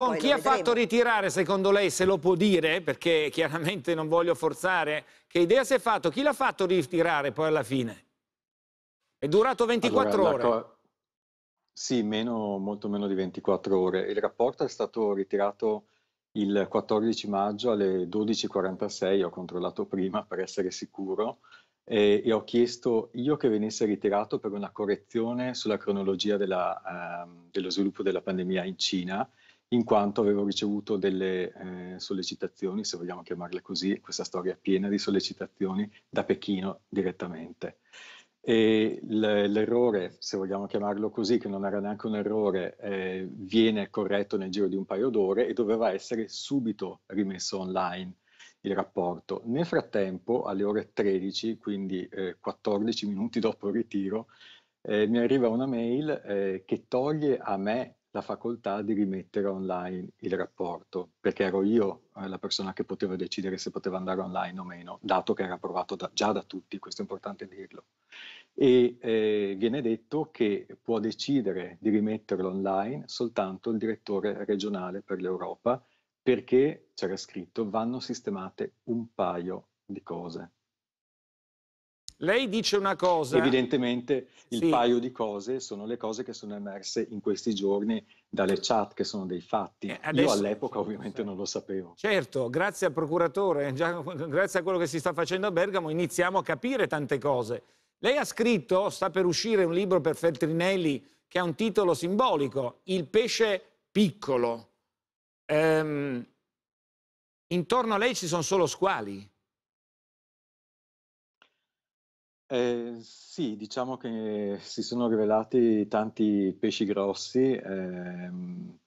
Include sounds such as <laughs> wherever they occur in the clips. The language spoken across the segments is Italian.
Con chi ha fatto ritirare, secondo lei, se lo può dire, perché chiaramente non voglio forzare, che idea si è fatto? Chi l'ha fatto ritirare poi alla fine? È durato 24 allora, ore. Sì, meno, molto meno di 24 ore. Il rapporto è stato ritirato il 14 maggio alle 12.46, ho controllato prima per essere sicuro, e, e, ho chiesto io che venisse ritirato per una correzione sulla cronologia della, eh, dello sviluppo della pandemia in Cina in quanto avevo ricevuto delle eh, sollecitazioni, se vogliamo chiamarle così, questa storia è piena di sollecitazioni da Pechino direttamente. E l'errore, se vogliamo chiamarlo così, che non era neanche un errore, eh, viene corretto nel giro di un paio d'ore e doveva essere subito rimesso online il rapporto. Nel frattempo, alle ore 13, quindi eh, 14 minuti dopo il ritiro, eh, mi arriva una mail eh, che toglie a me la facoltà di rimettere online il rapporto, perché ero io eh, la persona che poteva decidere se poteva andare online o meno, dato che era approvato da, già da tutti, questo è importante dirlo. E eh, viene detto che può decidere di rimetterlo online soltanto il direttore regionale per l'Europa, perché, c'era scritto, vanno sistemate un paio di cose. Lei dice una cosa. Evidentemente il sì. paio di cose sono le cose che sono emerse in questi giorni dalle chat, che sono dei fatti. Eh, adesso... Io all'epoca ovviamente non lo sapevo. Certo, grazie al procuratore, già, grazie a quello che si sta facendo a Bergamo, iniziamo a capire tante cose. Lei ha scritto, sta per uscire un libro per Feltrinelli che ha un titolo simbolico, Il pesce piccolo. Ehm, intorno a lei ci sono solo squali. Eh, sì, diciamo che si sono rivelati tanti pesci grossi. Ehm,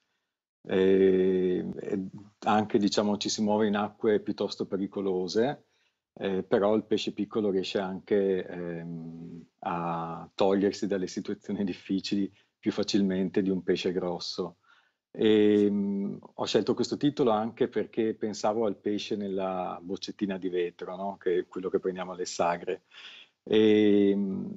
e, e anche diciamo ci si muove in acque piuttosto pericolose, eh, però il pesce piccolo riesce anche ehm, a togliersi dalle situazioni <laughs> difficili più facilmente di un pesce grosso. E, ehm, mh, ho scelto questo titolo anche perché pensavo al pesce nella boccettina di vetro, no? che è quello che prendiamo alle sagre. E, ehm,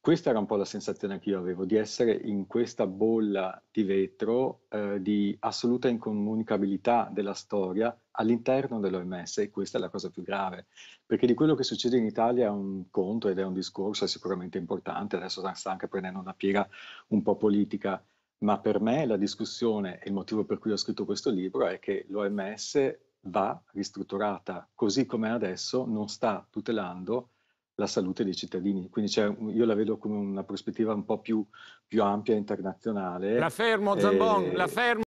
questa era un po' la sensazione che io avevo, di essere in questa bolla di vetro eh, di assoluta incomunicabilità della storia all'interno dell'OMS e questa è la cosa più grave, perché di quello che succede in Italia è un conto ed è un discorso è sicuramente importante, adesso sta anche prendendo una piega un po' politica, ma per me la discussione e il motivo per cui ho scritto questo libro è che l'OMS va ristrutturata, così come adesso non sta tutelando la salute dei cittadini. Quindi io la vedo come una prospettiva un po' più, più ampia internazionale. La fermo eh, Zambon, e... la fermo.